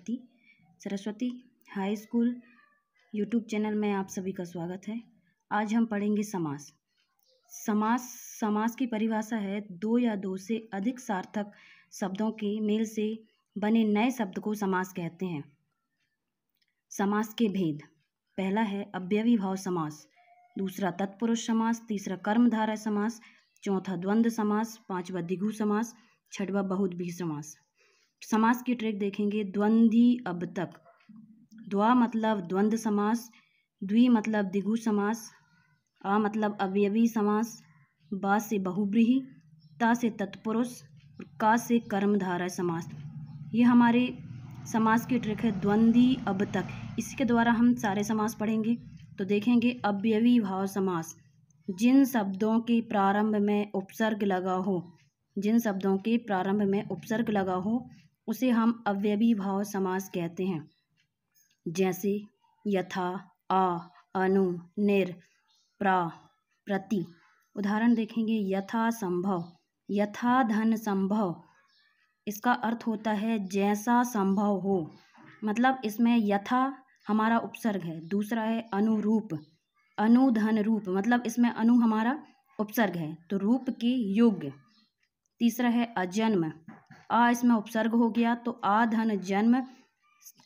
Saraswati Saraswati high school YouTube channel में आप सभी का स्वागत है आज हम पढ़ेंगे समास समास समास की परिभाषा है दो या दो से अधिक सार्थक शब्दों के मेल से बने नए शब्द को समास कहते हैं समास के भेद पहला है अव्यवी भाव समास दूसरा तत्पुरुष समास तीसरा कर्मधारा समास चौथा द्वंद्व समास पांचवा दिघु समास छठवा बहुत भी समास समास की ट्रिक देखेंगे द्वंद्वी अब तक द्वा मतलब द्वंद्व समास द्वि मतलब दिगु समास आ मतलब अवयवी समास बा से बहुब्रीही ता से तत्पुरुष और का से कर्मधारा समास ये हमारे समास की ट्रिक है द्वंद्वी अब तक इसके द्वारा हम सारे समास पढ़ेंगे तो देखेंगे अव्यवी भाव समास जिन शब्दों के प्रारंभ में उपसर्ग लगा हो जिन शब्दों के प्रारंभ में उपसर्ग लगा हो उसे हम अव्ययी भाव समास कहते हैं जैसे यथा आ अनु निर प्रा प्रति उदाहरण देखेंगे यथा संभव यथा धन संभव इसका अर्थ होता है जैसा संभव हो मतलब इसमें यथा हमारा उपसर्ग है दूसरा है अनुरूप अनुधन रूप मतलब इसमें अनु हमारा उपसर्ग है तो रूप के योग्य तीसरा है अजन्म आ इसमें उपसर्ग हो गया तो आधन जन्म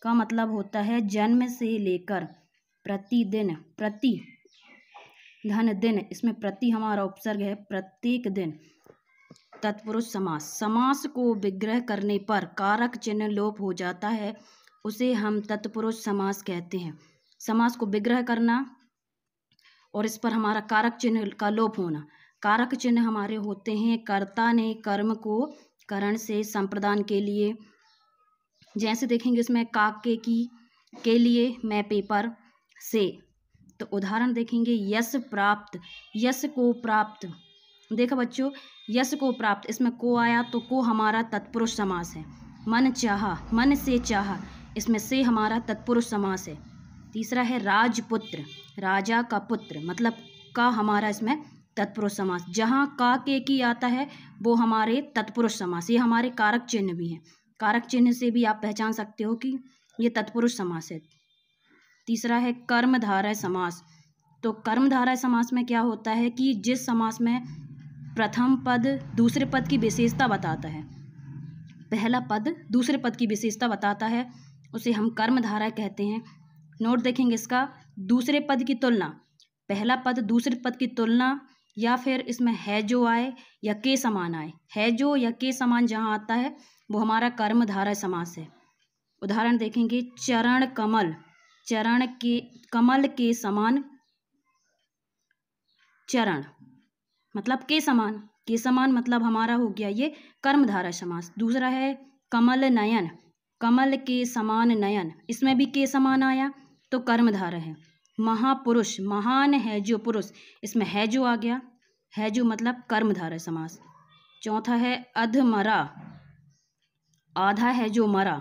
का मतलब होता है जन्म से लेकर प्रतिदिन प्रति धन दिन इसमें प्रति हमारा उपसर्ग है प्रत्येक दिन तत्पुरुष समास समास को विग्रह करने पर कारक चिन्ह लोप हो जाता है उसे हम तत्पुरुष समास कहते हैं समास को विग्रह करना और इस पर हमारा कारक चिन्ह का लोप होना कारक चिन्ह हमारे होते हैं कर्ता ने कर्म को करण से संप्रदान के लिए जैसे देखेंगे इसमें काक के की के लिए मैं पेपर से तो उदाहरण देखेंगे यश प्राप्त यश को प्राप्त देखो बच्चों यश को प्राप्त इसमें को आया तो को हमारा तत्पुरुष समास है मन चाह मन से चाह इसमें से हमारा तत्पुरुष समास है तीसरा है राजपुत्र राजा का पुत्र मतलब का हमारा इसमें तत्पुरुष समास जहाँ का के की आता है वो हमारे तत्पुरुष समास ये हमारे कारक चिन्ह भी हैं कारक चिन्ह से भी आप पहचान सकते हो कि ये तत्पुरुष समास है तीसरा है कर्मधारय समास तो कर्मधारय समास में क्या होता है कि जिस समास में प्रथम पद दूसरे पद की विशेषता बताता है पहला पद दूसरे पद की विशेषता बताता है उसे हम कर्मधारा कहते हैं नोट देखेंगे इसका दूसरे पद की तुलना पहला पद दूसरे पद की तुलना या फिर इसमें है जो आए या के समान आए है जो या के समान जहाँ आता है वो हमारा कर्म धारा समास है उदाहरण देखेंगे चरण कमल चरण के कमल के समान चरण मतलब के समान के समान मतलब हमारा हो गया ये कर्म धारा समास दूसरा है कमल नयन कमल के समान नयन इसमें भी के समान आया तो कर्मधार है महापुरुष महान है जो पुरुष इसमें है जो आ गया है जो मतलब कर्मधारय समास चौथा है अधमरा आधा है जो मरा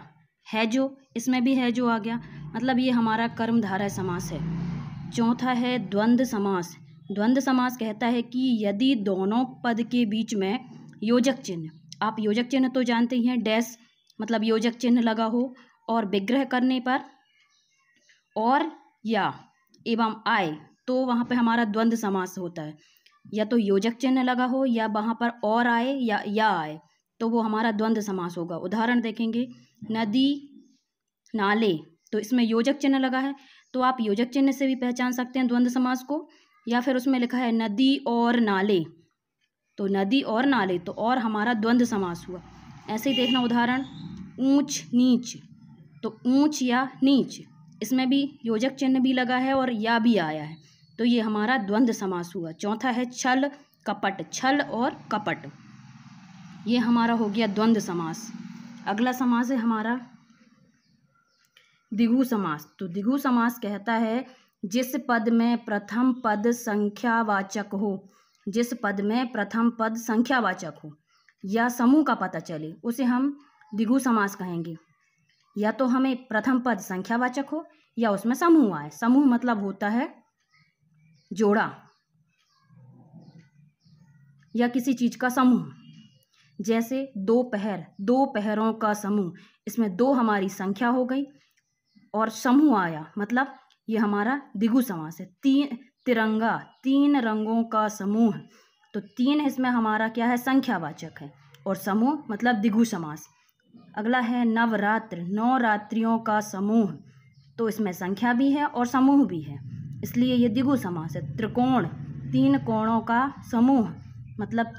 है जो इसमें भी है जो आ गया मतलब ये हमारा कर्मधारय समास है चौथा है द्वंद्व समास द्वंद समास कहता है कि यदि दोनों पद के बीच में योजक चिन्ह आप योजक चिन्ह तो जानते ही हैं डैश मतलब योजक चिन्ह लगा हो और विग्रह करने पर और या एवं आय तो वहाँ पे हमारा द्वंद्व समास होता है या तो योजक चिन्ह लगा हो या वहाँ पर और आए या या आए तो वो हमारा द्वंद्व समास होगा उदाहरण देखेंगे नदी नाले तो इसमें योजक चिन्ह लगा है तो आप योजक चिन्ह से भी पहचान सकते हैं द्वंद्व समास को या फिर उसमें लिखा है नदी और नाले तो नदी और नाले तो और हमारा द्वंद्व समास हुआ ऐसे ही देखना उदाहरण ऊंच नीच तो ऊंच या नीच इसमें भी योजक चिन्ह भी लगा है और या भी आया है तो ये हमारा द्वंद समास हुआ चौथा है छल कपट छल और कपट ये हमारा हो गया द्वंद समास अगला समास है हमारा दिघु समास तो दिघु समास कहता है जिस पद में प्रथम पद संख्यावाचक हो जिस पद में प्रथम पद संख्यावाचक हो या समूह का पता चले उसे हम दिघु समास कहेंगे या तो हमें प्रथम पद संख्यावाचक हो या उसमें समूह आए समूह मतलब होता है जोड़ा या किसी चीज का समूह जैसे दो पहर दो पहरों का समूह इसमें दो हमारी संख्या हो गई और समूह आया मतलब ये हमारा दिगु समास है तीन तिरंगा तीन रंगों का समूह तो तीन इसमें हमारा क्या है संख्यावाचक है और समूह मतलब दिगु समास अगला है नवरात्र नौ रात्रियों का समूह तो इसमें संख्या भी है और समूह भी है इसलिए ये दिगु समास है त्रिकोण तीन कोणों का समूह मतलब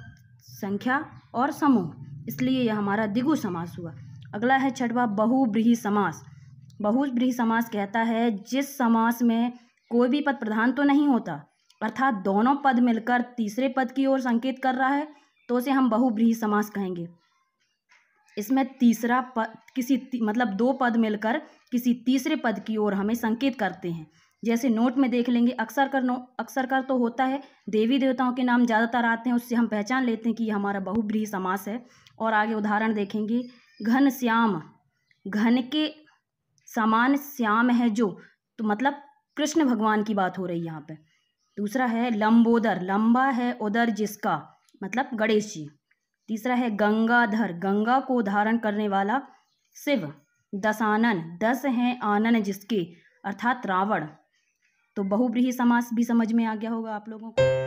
संख्या और समूह इसलिए यह हमारा दिगु समास हुआ अगला है छठवा बहुब्रीही समास बहुब्रीही समास कहता है जिस समास में कोई भी पद प्रधान तो नहीं होता अर्थात दोनों पद मिलकर तीसरे पद की ओर संकेत कर रहा है तो उसे हम बहुब्रीही समास कहेंगे इसमें तीसरा पद किसी मतलब दो पद मिलकर किसी तीसरे पद की ओर हमें संकेत करते हैं जैसे नोट में देख लेंगे अक्सर कर नो अक्सर कर तो होता है देवी देवताओं के नाम ज़्यादातर आते हैं उससे हम पहचान लेते हैं कि यह हमारा बहुब्रीह समास है और आगे उदाहरण देखेंगे घन श्याम घन के समान श्याम है जो तो मतलब कृष्ण भगवान की बात हो रही है यहाँ पर दूसरा है लंबोदर लंबा है उदर जिसका मतलब गणेश जी तीसरा है गंगाधर गंगा को धारण करने वाला शिव दसानन दस हैं आनन जिसके अर्थात रावण तो बहुब्रीही समास भी समझ में आ गया होगा आप लोगों को